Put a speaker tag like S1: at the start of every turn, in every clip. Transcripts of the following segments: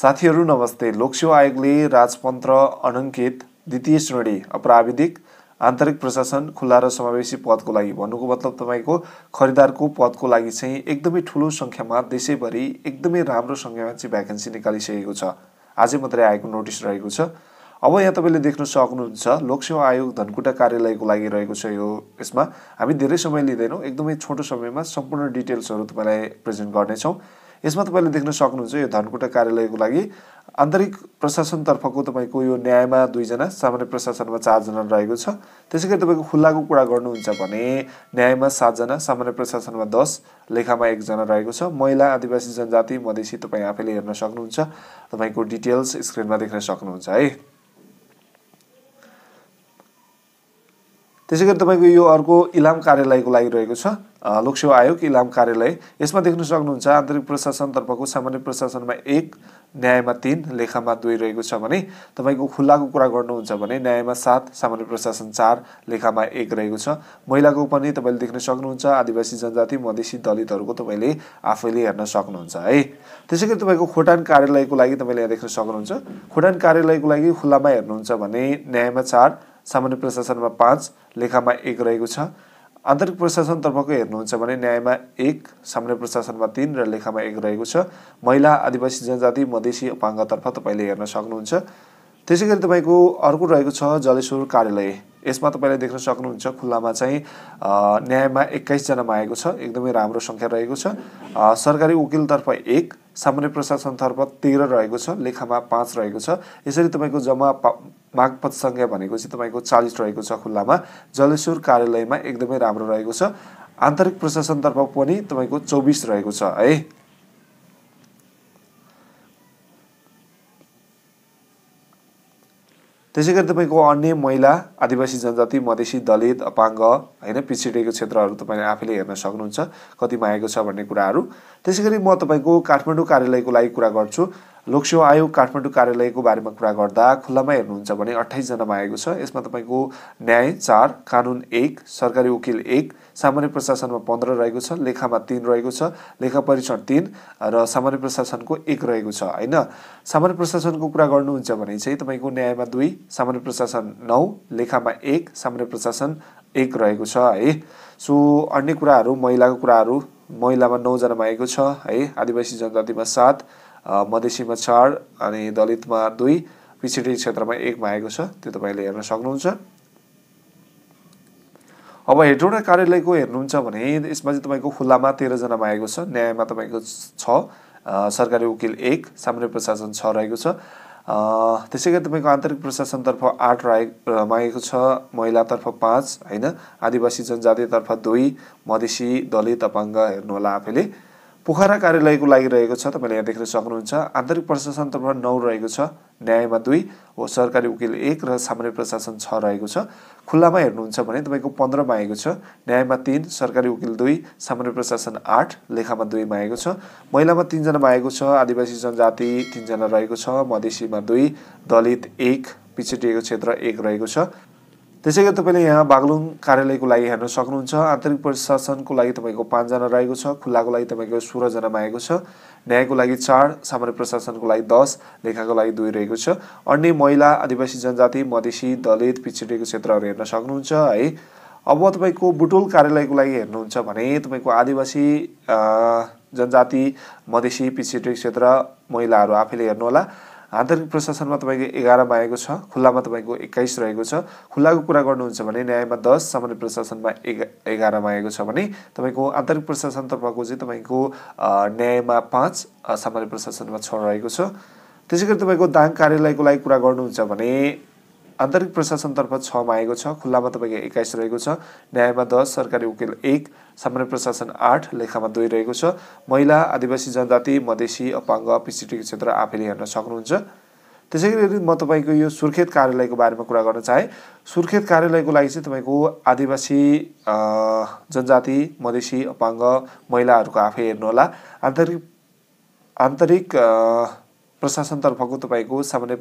S1: साथीहरू नमस्ते लोकसेवा आयोगले राजपन्त्र अनङ्कित द्वितीय श्रेणी अप्राविधिक आन्तरिक प्रशासन खुल्ला र समावेशी पदको लागि भन्नुको मतलब तपाईँको खरिदारको पदको लागि चाहिँ एकदमै ठुलो सङ्ख्यामा देशैभरि एकदमै राम्रो सङ्ख्यामा चाहिँ भ्याकेन्सी निकालिसकेको छ आजै मात्रै आएको नोटिस रहेको छ अब यहाँ तपाईँले देख्न सक्नुहुन्छ लोकसेवा आयोग धनकुटा कार्यालयको लागि रहेको छ यो यसमा हामी धेरै समय लिँदैनौँ एकदमै छोटो समयमा सम्पूर्ण डिटेल्सहरू तपाईँलाई प्रेजेन्ट गर्नेछौँ यसमा तपाईँले देख्न सक्नुहुन्छ यो धनकुटा कार्यालयको लागि आन्तरिक प्रशासनतर्फको तपाईँको यो न्यायमा दुईजना सामान्य प्रशासनमा चारजना रहेको छ त्यसै गरी तपाईँको खुल्लाको कुरा गर्नुहुन्छ भने न्यायमा सातजना सामान्य प्रशासनमा दस लेखामा एकजना रहेको छ महिला आदिवासी जनजाति मधेसी तपाईँ आफैले हेर्न सक्नुहुन्छ तपाईँको डिटेल्स स्क्रिनमा देख्न सक्नुहुन्छ है त्यसै गरी तपाईँको यो अर्को इलाम कार्यालयको लागि रहेको छ लोकसेवा आयोग इलाम कार्यालय यसमा देख्न सक्नुहुन्छ आन्तरिक प्रशासनतर्फको सामान्य प्रशासनमा एक न्यायमा तिन लेखामा दुई रहेको छ भने तपाईँको खुल्लाको कुरा गर्नुहुन्छ भने न्यायमा सात सामान्य प्रशासन चार लेखामा एक रहेको छ महिलाको पनि तपाईँले देख्न सक्नुहुन्छ आदिवासी जनजाति मधेसी दलितहरूको तपाईँले आफैले हेर्न सक्नुहुन्छ है त्यसै गरी तपाईँको खोटान कार्यालयको लागि तपाईँले यहाँ देख्न सक्नुहुन्छ खोटान कार्यालयको लागि खुल्लामा हेर्नुहुन्छ भने न्यायमा चार सामान्य प्रशासनमा पाँच लेखामा एक रहेको छ आन्तरिक प्रशासनतर्फको हेर्नुहुन्छ भने न्यायमा एक सामान्य प्रशासनमा तिन र लेखामा एक रहेको छ महिला आदिवासी जनजाति मधेसी अपाङ्गतर्फ तपाईँले हेर्न सक्नुहुन्छ त्यसै गरी तपाईँको अर्को रहेको छ जलेश्वर कार्यालय यसमा तपाईँले देख्न सक्नुहुन्छ खुल्लामा चाहिँ न्यायमा एक्काइसजनामा आएको छ एकदमै राम्रो सङ्ख्या रहेको छ सरकारी वकिलतर्फ एक सामान्य प्रशासनतर्फ तेह्र रहेको छ लेखामा पाँच रहेको छ यसरी तपाईँको जम्मा मागपत सङ्घ भनेको चाहिँ तपाईँको चालिस रहेको छ खुल्लामा जलेश्वर कार्यालयमा एकदमै राम्रो रहेको छ आन्तरिक प्रशासनतर्फ पनि तपाईँको चौबिस रहेको छ है त्यसै गरी तपाईँको अन्य महिला आदिवासी जनजाति मधेसी दलित अपाङ्ग होइन पिछडिएको क्षेत्रहरू तपाईँले आफैले हेर्न सक्नुहुन्छ कतिमा आएको छ भन्ने कुराहरू त्यसै गरी म तपाईँको काठमाडौँ कार्यालयको लागि कुरा गर्छु लोकसेवा आयोग काठमाडौँ कार्यालयको बारेमा कुरा गर्दा खुल्लामा हेर्नुहुन्छ भने अठाइसजनामा आएको छ यसमा तपाईँको न्याय चार कानुन एक सरकारी वकिल एक सामान्य प्रशासनमा पन्ध्र रहेको छ लेखामा तिन रहेको छ लेखा परीक्षण तिन र सामान्य प्रशासनको एक रहेको छ होइन सामान्य प्रशासनको कुरा गर्नुहुन्छ भने चाहिँ तपाईँको न्यायमा दुई सामान्य प्रशासन नौ लेखामा एक सामान्य प्रशासन एक रहेको छ है सो अन्य कुराहरू महिलाको कुराहरू महिलामा नौजनामा आएको छ है आदिवासी जनजातिमा सात मधेसीमा चार अनि दलितमा दुई पिछडी क्षेत्रमा एकमा आएको छ त्यो तपाईँले हेर्न सक्नुहुन्छ अब हेटौँडा कार्यालयको हेर्नुहुन्छ भने यसमा चाहिँ तपाईँको खुल्लामा तेह्रजनामा आएको छ न्यायमा तपाईँको छ सरकारी वकिल एक सामान्य प्रशासन छ रहेको छ त्यसै गरी तपाईँको आन्तरिक प्रशासनतर्फ आठ राय मागेको छ महिलातर्फ पाँच होइन आदिवासी जनजातितर्फ दुई मधेसी दलित अपाङ्ग हेर्नुहोला आफैले पोखरा कार्यालयको लागि रहेको छ तपाईँले यहाँ देख्न सक्नुहुन्छ आन्तरिक प्रशासन तर्फ नौ रहेको छ न्यायमा दुई हो सरकारी वकिल एक र सामान्य प्रशासन छ रहेको छ खुल्लामा हेर्नुहुन्छ भने तपाईँको पन्ध्र आएको छ न्यायमा तिन सरकारी वकिल दुई सामान्य प्रशासन आठ लेखामा दुई आएको छ महिलामा तिनजना आएको छ आदिवासी जनजाति तिनजना रहेको छ मधेसीमा दुई दलित एक पिछडिएको क्षेत्र एक रहेको छ त्यसै गरी तपाईँले यहाँ बागलुङ कार्यालयको लागि हेर्न सक्नुहुन्छ आन्तरिक प्रशासनको लागि तपाईँको पाँचजना रहेको छ खुल्लाको लागि तपाईँको सोह्रजना मागेको छ न्यायको लागि चार सामान्य प्रशासनको लागि दस लेखाको लागि दुई रहेको छ अन्य महिला आदिवासी जनजाति मधेसी दलित पिछडिएको क्षेत्रहरू हेर्न सक्नुहुन्छ है अब तपाईँको बुटोल कार्यालयको लागि हेर्नुहुन्छ भने तपाईँको आदिवासी जनजाति मधेसी पिछडिएको क्षेत्र महिलाहरू आफैले हेर्नुहोला आन्तरिक प्रशासनमा तपाईँको एघारमा आएको छ खुल्लामा तपाईँको एक्काइस रहेको छ खुल्लाको कुरा गर्नुहुन्छ भने न्यायमा दस सामान्य प्रशासनमा एघा एघारमा आएको छ भने तपाईँको आन्तरिक प्रशासन प्रशासनतर्फको चाहिँ तपाईँको न्यायमा पाँच सामान्य प्रशासनमा छ रहेको छ त्यसै गरी तपाईँको दाङ कार्यालयको लागि कुरा गर्नुहुन्छ भने आन्तरिक प्रशासनतर्फ छमा आएको छ खुल्लामा तपाईँको एक्काइस रहेको छ न्यायमा दस सरकारी वकिल एक सामान्य प्रशासन आठ लेखामा दुई रहेको छ महिला आदिवासी जनजाति मधेसी अपाङ्ग पिसिटीको क्षेत्र आफैले हेर्न सक्नुहुन्छ त्यसै गरी म तपाईँको यो सुर्खेत कार्यालयको बारेमा कुरा गर्न चाहेँ सुर्खेत कार्यालयको लागि चाहिँ तपाईँको आदिवासी जनजाति मधेसी अपाङ्ग महिलाहरूको आफै हेर्नुहोला आन्तरिक आन्तरिक प्रशासनतर्फको तपाईँको सामान्य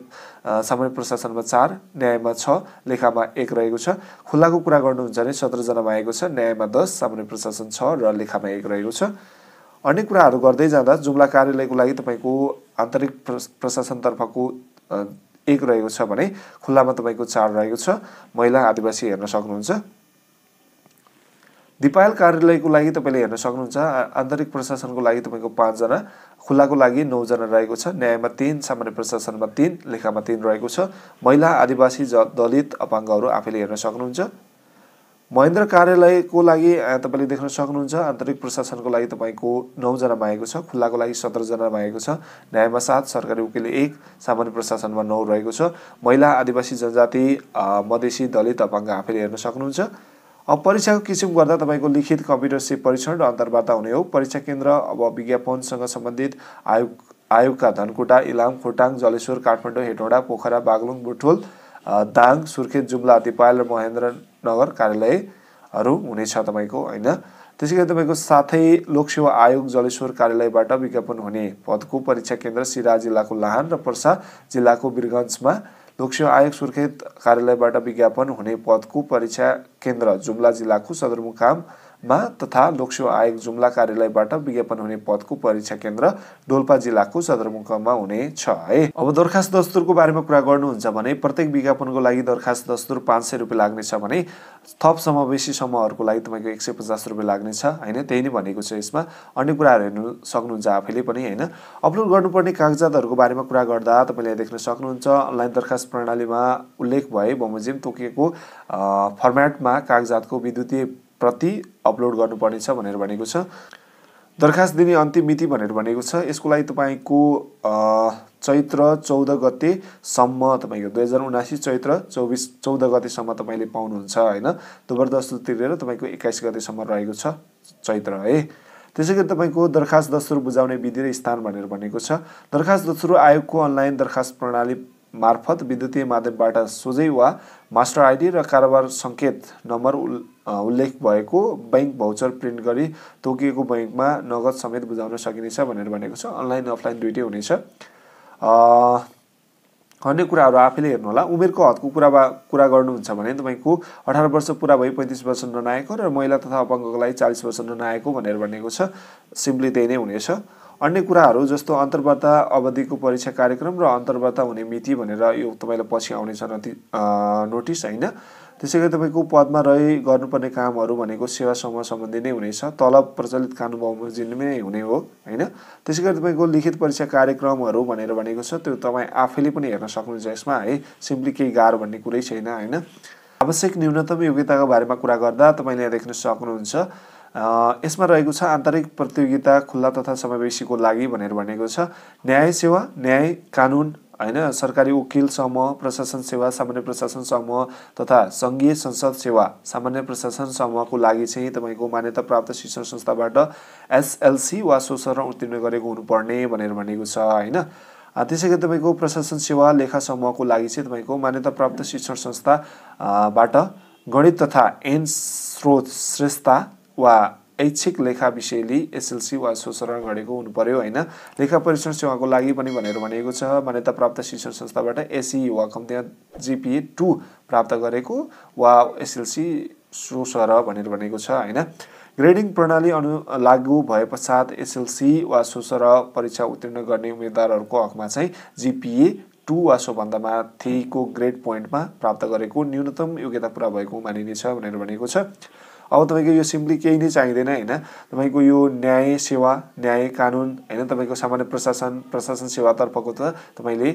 S1: सामान्य प्रशासनमा चार न्यायमा छ लेखामा एक रहेको छ खुल्लाको कुरा गर्नुहुन्छ भने सत्रजनामा आएको छ न्यायमा दस सामान्य प्रशासन छ र लेखामा एक रहेको छ अन्य कुराहरू गर्दै जाँदा जुम्ला कार्यालयको लागि तपाईँको आन्तरिक प्रशासनतर्फको एक रहेको छ भने खुल्लामा तपाईँको चार रहेको छ महिला आदिवासी हेर्न सक्नुहुन्छ दिपायल कार्यालयको लागि तपाईँले हेर्न सक्नुहुन्छ आन्तरिक प्रशासनको लागि तपाईँको पाँचजना खुल्लाको लागि नौजना रहेको छ न्यायमा तिन सामान्य प्रशासनमा तिन लेखामा तिन रहेको छ महिला आदिवासी ज दलित अपाङ्गहरू आफैले हेर्न सक्नुहुन्छ महेन्द्र कार्यालयको लागि तपाईँले देख्न सक्नुहुन्छ आन्तरिक प्रशासनको लागि तपाईँको नौजना मागेको छ खुल्लाको लागि सत्रजना मागेको छ न्यायमा सात सरकारी वकिल एक सामान्य प्रशासनमा नौ रहेको छ महिला आदिवासी जनजाति मधेसी दलित अपाङ्ग आफैले हेर्न सक्नुहुन्छ अब परीक्षाको किसिम गर्दा तपाईँको लिखित कम्प्युटरसिप परीक्षण र अन्तर्वार्ता हुने हो परीक्षा केन्द्र अब विज्ञापनसँग सम्बन्धित आयोग आयोगका धनकुटा इलाम खोटाङ जलेश्वर काठमाडौँ हेटौँडा पोखरा बागलुङ बुटोल दाङ सुर्खेत जुम्ला दिपायल र महेन्द्रनगर कार्यालयहरू हुनेछ तपाईँको होइन त्यसै गरी तपाईँको साथै लोकसेवा आयोग जलेश्वर कार्यालयबाट विज्ञापन हुने पदको परीक्षा केन्द्र सिरा जिल्लाको लाहान र पर्सा जिल्लाको बिरगन्जमा लोकसेवा आयोग सुर्खेत कार्यालयबाट विज्ञापन हुने पदको परीक्षा केन्द्र जुम्ला जिल्लाको सदरमुकाम मा तथा लोकसेवा आयोग जुम्ला कार्यालयबाट विज्ञापन हुने पदको परीक्षा केन्द्र डोल्पा जिल्लाको सदरमुखमा हुनेछ है अब दरखास्त दस्तुरको बारेमा कुरा गर्नुहुन्छ भने प्रत्येक विज्ञापनको लागि दरखास्त दस्तुर पाँच सय रुपियाँ लाग्नेछ भने थप समावेशी समूहहरूको लागि तपाईँको एक सय पचास रुपियाँ लाग्नेछ होइन त्यही नै भनेको छ यसमा अन्य कुराहरू हेर्नु सक्नुहुन्छ आफैले पनि होइन अपलोड गर्नुपर्ने कागजातहरूको बारेमा कुरा गर्दा तपाईँले देख्न सक्नुहुन्छ अनलाइन दरखास्त प्रणालीमा उल्लेख भए बमोजिम तोकिएको फर्मेटमा कागजातको विद्युतीय प्रति अपलोड गर्नुपर्नेछ भनेर भनेको छ दरखास्त दिने अन्तिम मिति भनेर भनेको छ यसको लागि तपाईँको चैत्र चौध गतेसम्म तपाईँको दुई हजार उनासी चैत्र चौबिस चौध गतेसम्म तपाईँले पाउनुहुन्छ होइन दस्तुर तिरेर तपाईँको एक्काइस गतेसम्म रहेको छ चैत्र है त्यसै गरी तपाईँको दरखास्त दस्तुर बुझाउने विधि र स्थान भनेर भनेको छ दरखास्त दस्तुर आयोगको अनलाइन दरखास्त प्रणाली मार्फत विद्युतीय माध्यमबाट सोझै वा मास्टर आइडी र कारोबार सङ्केत नम्बर उल्लेख भएको बैङ्क भाउचर प्रिन्ट गरी तोकिएको बैङ्कमा नगद समेत बुझाउन सकिनेछ भनेर भनेको छ अनलाइन अफलाइन दुइटै हुनेछ अन्य कुराहरू आफैले हेर्नु होला उमेरको हदको कुरा बा कुरा गर्नुहुन्छ भने तपाईँको अठार वर्ष पुरा भई पैँतिस वर्ष ननाएको र महिला तथा अपाङ्गको लागि चालिस वर्ष ननाएको भनेर भनेको छ सिम्पली त्यही नै हुनेछ अन्य कुराहरू जस्तो अन्तर्वार्ता अवधिको परीक्षा कार्यक्रम र अन्तर्वार्ता हुने मिति भनेर यो तपाईँलाई पछि आउनेछ नति नोटिस होइन त्यसै गरी तपाईँको पदमा रही गर्नुपर्ने कामहरू भनेको सेवा समूह सम्बन्धी नै हुनेछ तलब प्रचलित कानुन बमोजिम नै हुने हो होइन त्यसै गरी तपाईँको लिखित परीक्षा कार्यक्रमहरू भनेर भनेको छ त्यो तपाईँ आफैले पनि हेर्न सक्नुहुन्छ यसमा है सिम्पली केही गाह्रो भन्ने कुरै छैन होइन आवश्यक न्यूनतम योग्यताको बारेमा कुरा गर्दा तपाईँले यहाँ देख्न सक्नुहुन्छ यसमा रहेको छ आन्तरिक प्रतियोगिता खुल्ला तथा समावेशीको लागि भनेर भनेको छ न्याय सेवा न्याय कानुन होइन सरकारी वकिल समूह प्रशासन सेवा सामान्य प्रशासन समूह तथा सङ्घीय संसद सेवा सामान्य प्रशासन समूहको लागि चाहिँ तपाईँको मान्यता प्राप्त शिक्षण संस्थाबाट एसएलसी वा सोसर उत्तीर्ण गरेको हुनुपर्ने भनेर भनेको छ होइन त्यसै गरी तपाईँको प्रशासन सेवा लेखा समूहको लागि चाहिँ तपाईँको मान्यता प्राप्त शिक्षण संस्थाबाट गणित तथा एन स्रोत श्रेष्ठता वा ऐच्छिक लेखा विषयले एसएलसी वा सोसरण गरेको हुनु पर्यो होइन लेखा परीक्षण सेवाको लागि पनि भनेर भनेको छ मान्यता प्राप्त शिक्षण संस्थाबाट एसई वा कम्ती जिपिए टू प्राप्त गरेको वा एसएलसी सोसर भनेर भनेको छ होइन ग्रेडिङ प्रणाली अनु लागु भए पश्चात एसएलसी वा सोसर परीक्षा उत्तीर्ण गर्ने उम्मेदवारहरूको हकमा चाहिँ जिपिए टू वा सोभन्दा माथिको ग्रेड पोइन्टमा प्राप्त गरेको न्यूनतम योग्यता पुरा भएको मानिनेछ भनेर भनेको छ अब तपाईँको यो सिम्पली केही नै चाहिँदैन होइन तपाईँको यो न्याय सेवा न्याय कानुन होइन तपाईँको सामान्य प्रशासन प्रशासन सेवातर्फको त तपाईँले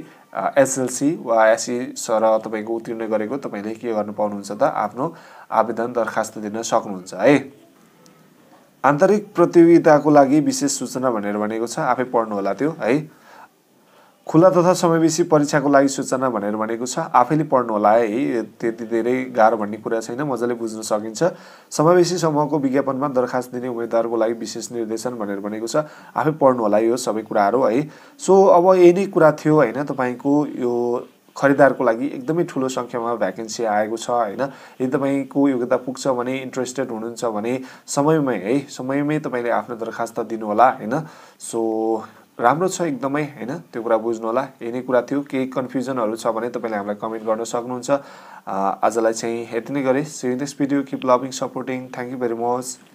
S1: एसएलसी वा एसी सर तपाईँको उत्तीर्ण गरेको तपाईँले के गर्नु पाउनुहुन्छ त आफ्नो आवेदन दरखास्त दिन सक्नुहुन्छ है आन्तरिक प्रतियोगिताको लागि विशेष सूचना भनेर भनेको छ आफै पढ्नुहोला त्यो है खुला तथा समावेशी परीक्षाको लागि सूचना भनेर भनेको छ आफैले पढ्नु होला है त्यति धेरै गाह्रो भन्ने कुरा छैन मजाले बुझ्न सकिन्छ समावेशी समूहको विज्ञापनमा दरखास्त दिने उम्मेद्वारको लागि विशेष निर्देशन भनेर भनेको छ आफै पढ्नु होला यो सबै कुराहरू है सो अब यही नै कुरा थियो होइन तपाईँको यो खरिदारको लागि एकदमै ठुलो सङ्ख्यामा भ्याकेन्सी आएको छ होइन यदि तपाईँको योग्यता पुग्छ भने इन्ट्रेस्टेड हुनुहुन्छ भने समयमै है समयमै तपाईँले आफ्नो दरखास्त दिनुहोला होइन सो राम्रो छ एकदमै होइन त्यो कुरा बुझ्नु होला यही नै कुरा थियो केही कन्फ्युजनहरू छ भने तपाईँले हामीलाई कमेन्ट गर्न सक्नुहुन्छ आजलाई चाहिँ यति नै गरेँ see this video keep loving supporting thank you very much